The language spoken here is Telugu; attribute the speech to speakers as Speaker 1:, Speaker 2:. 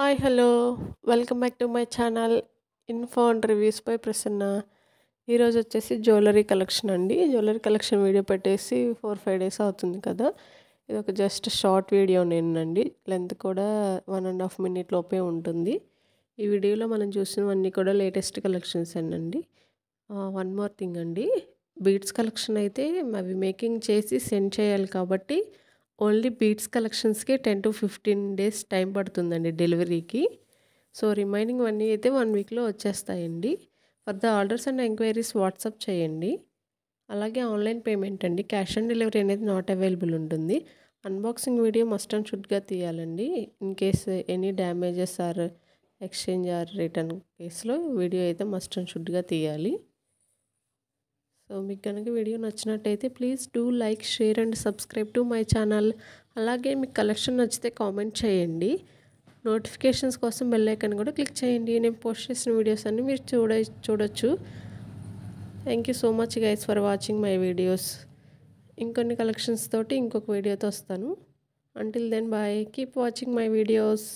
Speaker 1: hi hello welcome back to my channel info and reviews by Prasanna ఈరోజు వచ్చేసి జ్యువెలరీ కలెక్షన్ అండి జ్యువెలరీ కలెక్షన్ వీడియో పెట్టేసి ఫోర్ ఫైవ్ డేస్ అవుతుంది కదా ఇది ఒక జస్ట్ షార్ట్ వీడియో నేనండి లెంత్ కూడా వన్ అండ్ హాఫ్ మినిట్ లోపే ఉంటుంది ఈ వీడియోలో మనం చూసినవన్నీ కూడా లేటెస్ట్ కలెక్షన్స్ అండి వన్ మోర్ థింగ్ అండి బీట్స్ కలెక్షన్ అయితే అవి మేకింగ్ చేసి సెండ్ చేయాలి కాబట్టి ఓన్లీ బీట్స్ కలెక్షన్స్కి ten to fifteen days time పడుతుందండి డెలివరీకి సో రిమైనింగ్ అన్నీ అయితే వన్ వీక్లో వచ్చేస్తాయండి for the orders and enquiries WhatsApp చేయండి అలాగే ఆన్లైన్ పేమెంట్ అండి క్యాష్ ఆన్ డెలివరీ అనేది నాట్ అవైలబుల్ ఉంటుంది అన్బాక్సింగ్ వీడియో మస్ట్ అండ్ షుడ్గా తీయాలండి in case any damages or exchange or return కేసులో వీడియో అయితే మస్ట్ అండ్ షుడ్గా తీయాలి సో మీకు కనుక వీడియో నచ్చినట్టయితే please do like share and subscribe to my channel అలాగే మీకు కలెక్షన్ నచ్చితే కామెంట్ చేయండి నోటిఫికేషన్స్ కోసం బెల్ ఐకన్ కూడా క్లిక్ చేయండి నేను పోస్ట్ చేసిన వీడియోస్ అన్నీ మీరు చూడ చూడొచ్చు thank you so much guys for watching my videos ఇంకొన్ని కలెక్షన్స్ తోటి ఇంకొక వీడియోతో వస్తాను until then bye keep watching my videos